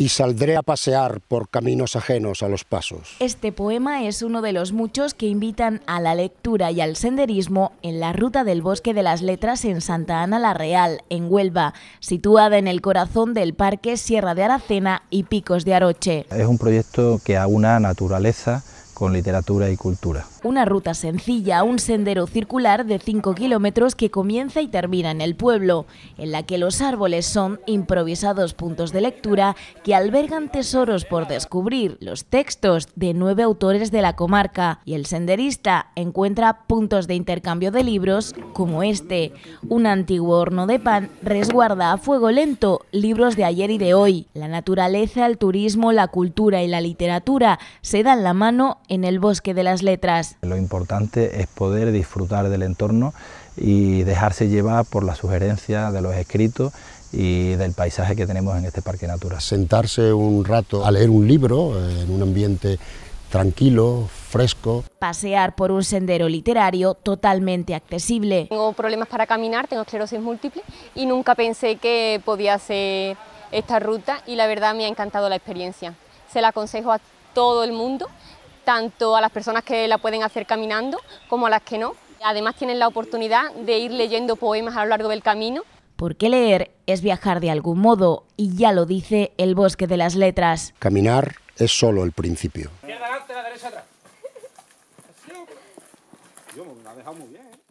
y saldré a pasear por caminos ajenos a los pasos. Este poema es uno de los muchos que invitan a la lectura y al senderismo en la ruta del Bosque de las Letras en Santa Ana la Real, en Huelva, situada en el corazón del Parque Sierra de Aracena y Picos de Aroche. Es un proyecto que aúna naturaleza con literatura y cultura. Una ruta sencilla, un sendero circular de 5 kilómetros que comienza y termina en el pueblo, en la que los árboles son improvisados puntos de lectura que albergan tesoros por descubrir, los textos de nueve autores de la comarca y el senderista encuentra puntos de intercambio de libros como este. Un antiguo horno de pan resguarda a fuego lento libros de ayer y de hoy. La naturaleza, el turismo, la cultura y la literatura se dan la mano en el bosque de las letras. Lo importante es poder disfrutar del entorno y dejarse llevar por la sugerencia de los escritos y del paisaje que tenemos en este parque natural. Sentarse un rato a leer un libro eh, en un ambiente tranquilo, fresco. Pasear por un sendero literario totalmente accesible. Tengo problemas para caminar, tengo esclerosis múltiple y nunca pensé que podía hacer esta ruta y la verdad me ha encantado la experiencia. Se la aconsejo a todo el mundo tanto a las personas que la pueden hacer caminando como a las que no. Además tienen la oportunidad de ir leyendo poemas a lo largo del camino. Porque leer es viajar de algún modo y ya lo dice el bosque de las letras. Caminar es solo el principio. muy bien. ¿eh?